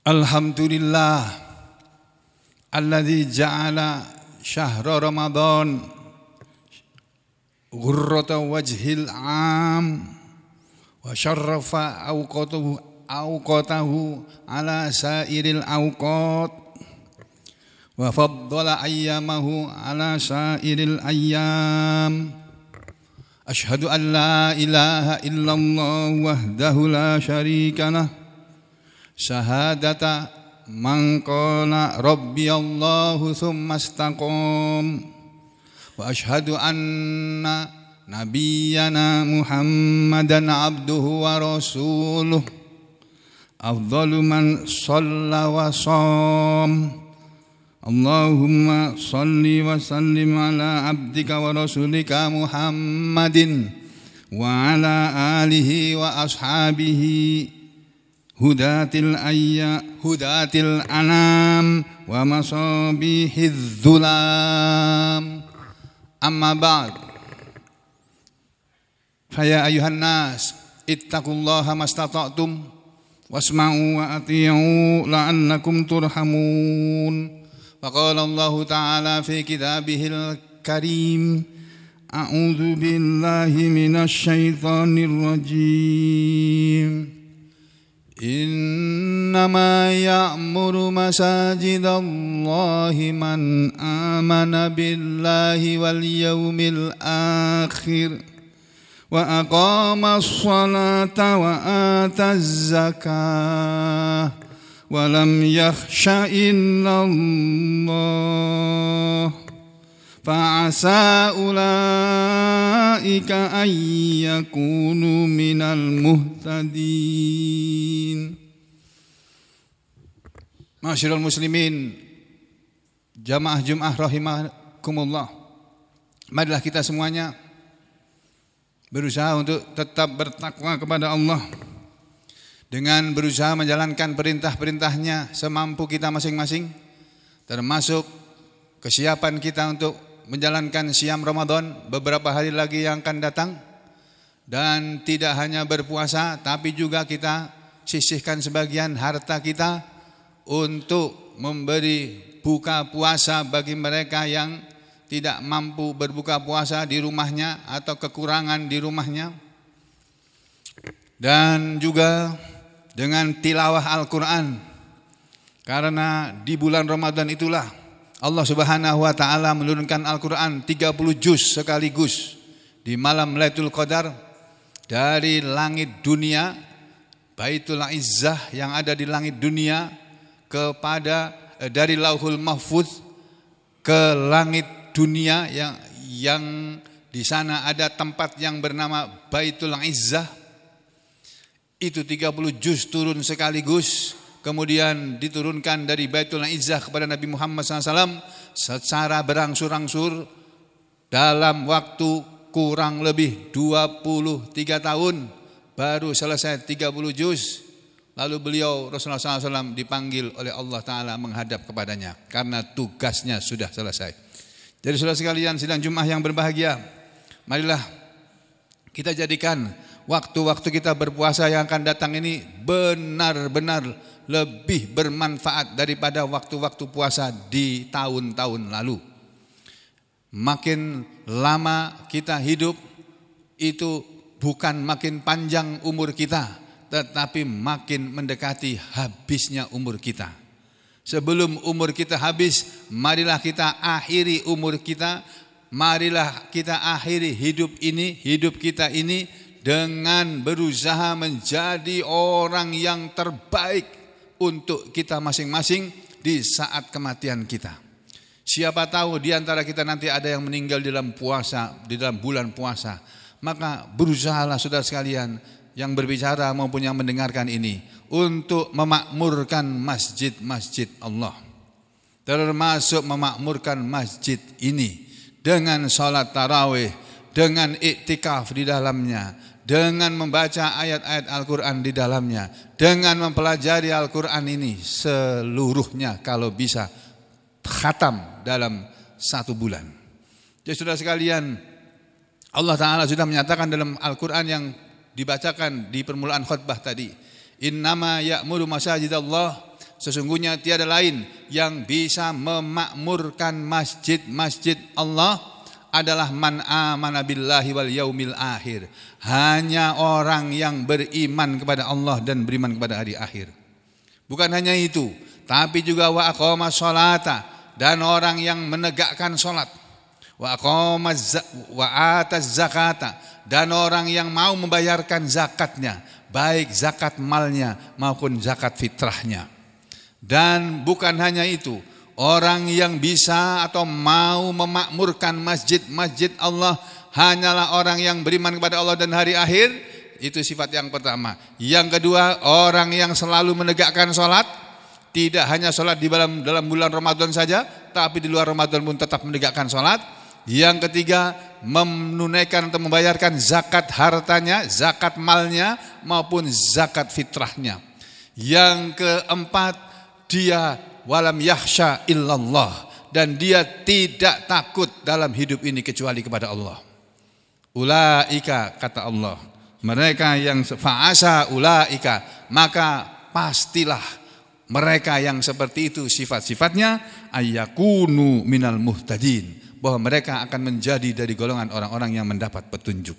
Alhamdulillah Alladhi ja'ala syahra Ramadan Ghurrata wajhil am Wa syarrafa awqatuhu awqatahu ala sairil awqat Wa faddala ayyamahu ala sairil ayyam Ashhadu an la ilaha illallah wahdahu la syarika syahadata Mangkona rabbi allahu thumma istaqam wa ashhadu anna nabiyyana muhammadan abduhu wa rasuluh afdalu man shalla wa Allahumma salli wa sallim ala abdika wa rasulika Muhammadin wa ala alihi wa ashabihi هداة الأيا هداة الأنام ومصابيح الظلام أما بعد فيا أيها الناس اتقوا الله ما استطعتم واسمعوا وأطيعوا لعلكم ترحمون وقال الله تعالى في كتابه الكريم أعوذ بالله من الشيطان الرجيم إنما يأمر مساجد الله من آمن بالله واليوم الآخر وأقام الصلاة وآتى الزكاة ولم يخش إلا الله فعسى أولئك أن يكونوا من المهتدين معاشر المسلمين jamaah Jum'ah rahimakumullah marilah kita semuanya berusaha untuk tetap bertakwa kepada Allah dengan berusaha menjalankan perintah-perintahnya semampu kita masing-masing termasuk kesiapan kita untuk menjalankan siam Ramadan beberapa hari lagi yang akan datang dan tidak hanya berpuasa tapi juga kita sisihkan sebagian harta kita untuk memberi buka puasa bagi mereka yang tidak mampu berbuka puasa di rumahnya atau kekurangan di rumahnya dan juga dengan tilawah Al-Qur'an karena di bulan Ramadan itulah Allah Subhanahu wa taala menurunkan Al-Qur'an 30 juz sekaligus di malam Lailatul Qadar dari langit dunia Baitul Izzah yang ada di langit dunia kepada eh, dari Lauhul Mahfuz ke langit dunia yang yang di sana ada tempat yang bernama Baitul Izzah itu 30 juz turun sekaligus kemudian diturunkan dari Baitul Izzah kepada Nabi Muhammad SAW secara berangsur-angsur dalam waktu kurang lebih 23 tahun baru selesai 30 juz lalu beliau Rasulullah SAW dipanggil oleh Allah Ta'ala menghadap kepadanya karena tugasnya sudah selesai jadi sudah sekalian sidang Jum'ah yang berbahagia marilah kita jadikan waktu-waktu kita berpuasa yang akan datang ini benar-benar lebih bermanfaat daripada waktu-waktu puasa di tahun-tahun lalu. Makin lama kita hidup itu bukan makin panjang umur kita, tetapi makin mendekati habisnya umur kita. Sebelum umur kita habis, marilah kita akhiri umur kita, marilah kita akhiri hidup ini, hidup kita ini dengan berusaha menjadi orang yang terbaik untuk kita masing-masing di saat kematian kita. Siapa tahu di antara kita nanti ada yang meninggal di dalam puasa, di dalam bulan puasa. Maka berusahalah saudara sekalian yang berbicara maupun yang mendengarkan ini untuk memakmurkan masjid-masjid Allah. Termasuk memakmurkan masjid ini dengan sholat tarawih, dengan iktikaf di dalamnya, dengan membaca ayat-ayat Al-Quran di dalamnya, dengan mempelajari Al-Quran ini seluruhnya kalau bisa khatam dalam satu bulan. Jadi sudah sekalian Allah Ta'ala sudah menyatakan dalam Al-Quran yang dibacakan di permulaan khutbah tadi. Innama ya'muru masajid Allah. Sesungguhnya tiada lain yang bisa memakmurkan masjid-masjid Allah adalah man amana billahi wal yaumil akhir. Hanya orang yang beriman kepada Allah dan beriman kepada hari akhir. Bukan hanya itu, tapi juga wa aqama sholata dan orang yang menegakkan salat. Wa aqama wa zakata dan orang yang mau membayarkan zakatnya, baik zakat malnya maupun zakat fitrahnya. Dan bukan hanya itu, Orang yang bisa atau mau memakmurkan masjid-masjid Allah hanyalah orang yang beriman kepada Allah dan hari akhir. Itu sifat yang pertama. Yang kedua, orang yang selalu menegakkan sholat. Tidak hanya sholat di dalam, dalam bulan Ramadan saja, tapi di luar Ramadan pun tetap menegakkan sholat. Yang ketiga, menunaikan atau membayarkan zakat hartanya, zakat malnya, maupun zakat fitrahnya. Yang keempat, dia walam yahsha illallah dan dia tidak takut dalam hidup ini kecuali kepada Allah. Ulaika kata Allah, mereka yang fa'asa ulaika, maka pastilah mereka yang seperti itu sifat-sifatnya ayakunu minal muhtadin bahwa mereka akan menjadi dari golongan orang-orang yang mendapat petunjuk.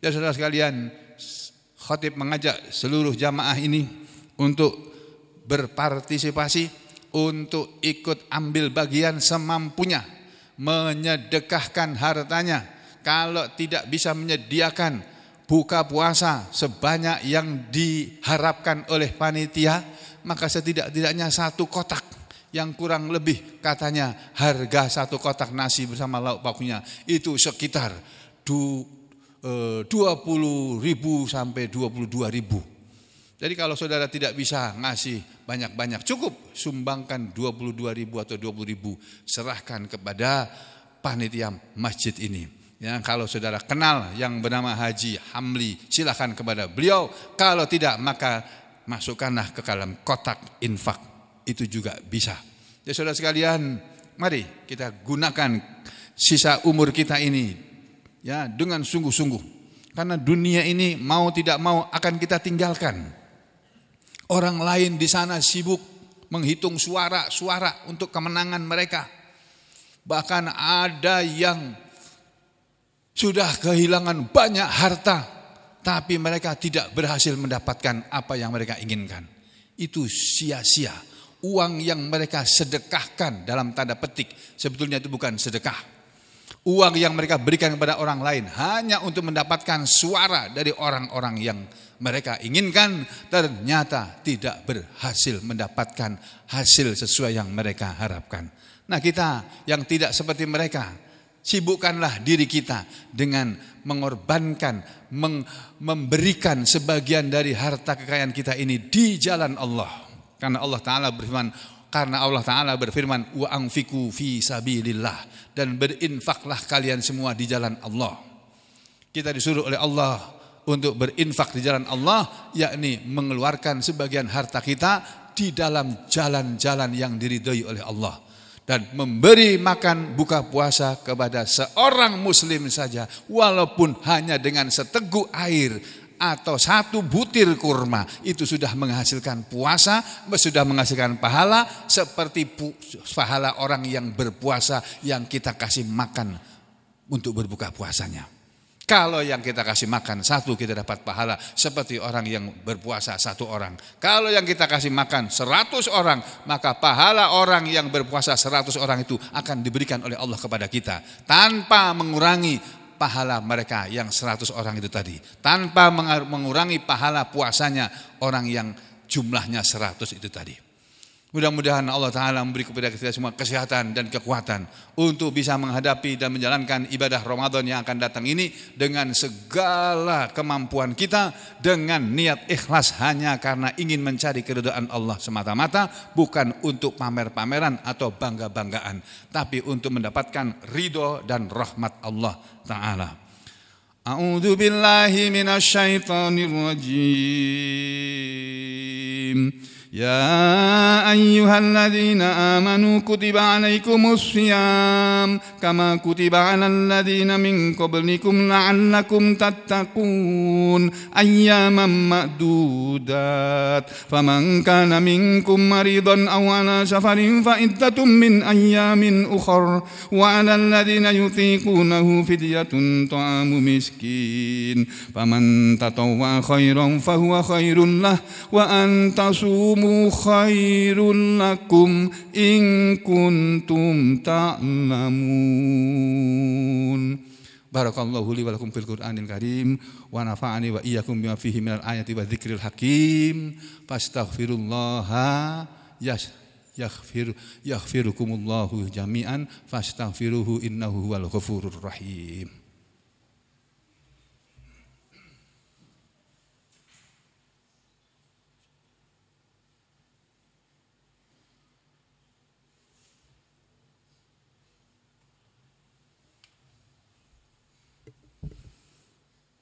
Ya saudara sekalian, khatib mengajak seluruh jamaah ini untuk berpartisipasi untuk ikut ambil bagian semampunya, menyedekahkan hartanya. Kalau tidak bisa menyediakan buka puasa sebanyak yang diharapkan oleh panitia, maka setidak-tidaknya satu kotak yang kurang lebih katanya harga satu kotak nasi bersama lauk pauknya itu sekitar 20 eh, ribu sampai 22 ribu jadi kalau saudara tidak bisa ngasih banyak-banyak, cukup sumbangkan 22 ribu atau 20 ribu, serahkan kepada panitia masjid ini. Ya, kalau saudara kenal yang bernama Haji Hamli, silahkan kepada beliau. Kalau tidak, maka masukkanlah ke dalam kotak infak. Itu juga bisa. Jadi ya, saudara sekalian, mari kita gunakan sisa umur kita ini ya dengan sungguh-sungguh. Karena dunia ini mau tidak mau akan kita tinggalkan. Orang lain di sana sibuk menghitung suara-suara untuk kemenangan mereka. Bahkan ada yang sudah kehilangan banyak harta, tapi mereka tidak berhasil mendapatkan apa yang mereka inginkan. Itu sia-sia. Uang yang mereka sedekahkan dalam tanda petik sebetulnya itu bukan sedekah uang yang mereka berikan kepada orang lain hanya untuk mendapatkan suara dari orang-orang yang mereka inginkan ternyata tidak berhasil mendapatkan hasil sesuai yang mereka harapkan. Nah, kita yang tidak seperti mereka, sibukkanlah diri kita dengan mengorbankan, meng, memberikan sebagian dari harta kekayaan kita ini di jalan Allah. Karena Allah Ta'ala berfirman, karena Allah Ta'ala berfirman, Wa angfiku fi sabilillah. Dan berinfaklah kalian semua di jalan Allah. Kita disuruh oleh Allah untuk berinfak di jalan Allah, yakni mengeluarkan sebagian harta kita di dalam jalan-jalan yang diridhoi oleh Allah. Dan memberi makan buka puasa kepada seorang muslim saja, walaupun hanya dengan seteguk air, atau satu butir kurma itu sudah menghasilkan puasa, sudah menghasilkan pahala seperti pahala orang yang berpuasa yang kita kasih makan untuk berbuka puasanya. Kalau yang kita kasih makan satu kita dapat pahala seperti orang yang berpuasa satu orang. Kalau yang kita kasih makan seratus orang maka pahala orang yang berpuasa seratus orang itu akan diberikan oleh Allah kepada kita tanpa mengurangi pahala mereka yang 100 orang itu tadi. Tanpa mengurangi pahala puasanya orang yang jumlahnya 100 itu tadi. Mudah-mudahan Allah Ta'ala memberi kepada kita semua kesehatan dan kekuatan untuk bisa menghadapi dan menjalankan ibadah Ramadan yang akan datang ini dengan segala kemampuan kita dengan niat ikhlas hanya karena ingin mencari keridhaan Allah semata-mata bukan untuk pamer-pameran atau bangga-banggaan tapi untuk mendapatkan ridho dan rahmat Allah Ta'ala. A'udzu billahi يا أيها الذين آمنوا كتب عليكم الصيام كما كتب على الذين من قبلكم لعلكم تتقون أياما مأدودات فمن كان منكم مريضا أو على سفر فعدة من أيام أخر وعلى الذين يطيقونه فدية طعام مسكين فمن تطوع خيرا فهو خير له وأن تصوم اليوم khairul لكم إن kuntum تعلمون Barakallahu li wa lakum fil Qur'anil Karim wa nafa'ani wa iyyakum bima fihi minal ayati wa dzikril hakim. Fastaghfirullaha yas yaghfir yaghfirukumullahu jami'an fastaghfiruhu innahu huwal ghafurur rahim.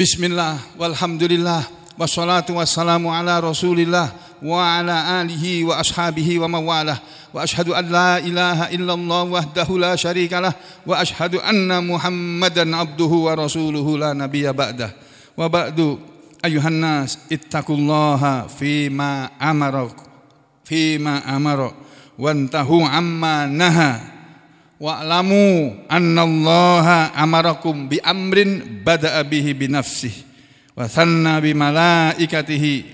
Bismillah walhamdulillah wassalatu wassalamu ala rasulillah wa ala alihi wa ashabihi wa mawalah wa ashhadu an la ilaha illallah wahdahu la syarikalah wa ashhadu anna muhammadan abduhu wa rasuluhu la nabiyya ba'dah wa ba'du ayuhan nas ittaqullaha fima amarak fima amara wantahu amma naha wa'lamu annallaha amarakum bi amrin bada'a bihi bi nafsih wa thanna bi malaikatihi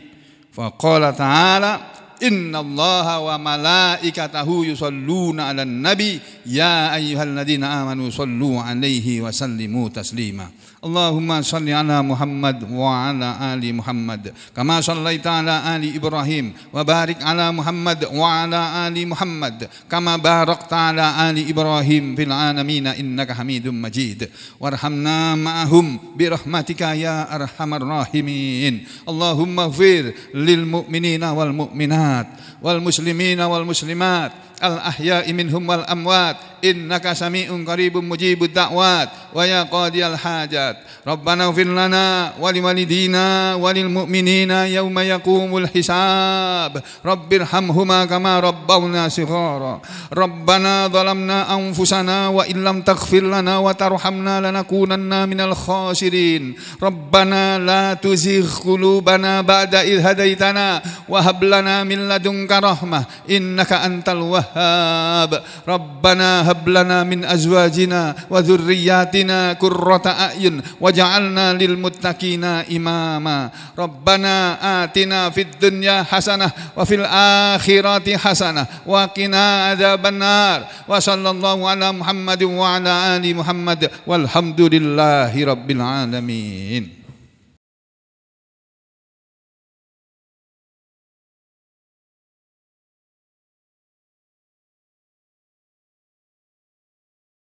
fa qala ta'ala innallaha wa malaikatahu yusalluna 'alan nabi يا أيها الذين آمنوا صلوا عليه وسلموا تسليما اللهم صل على محمد وعلى آل محمد كما صليت على آل إبراهيم وبارك على محمد وعلى آل محمد كما باركت على آل إبراهيم في العالمين إنك حميد مجيد وارحمنا معهم برحمتك يا أرحم الراحمين اللهم اغفر للمؤمنين والمؤمنات والمسلمين والمسلمات al ahya'i minhum wal amwat innaka sami'un qaribun mujibud da'wat wa ya qadiyal hajat rabbana ighfir lana wa liwalidina wa lil mu'minina yawma yaqumul hisab rabbirhamhuma kama rabbawna sighara rabbana zalamna anfusana wa illam taghfir lana wa tarhamna lanakunanna minal khasirin rabbana la tuzigh qulubana ba'da idh hadaitana wa hab lana min ladunka rahmah innaka antal wahhab rabbana hab hablana min azwajina wa dzurriyyatina qurrata a'yun waj'alna lil mutakina imama rabbana atina fid dunya hasanah wa akhirati hasanah wa qina adzabannar wa sallallahu ala muhammadin wa ala ali muhammad walhamdulillahi alamin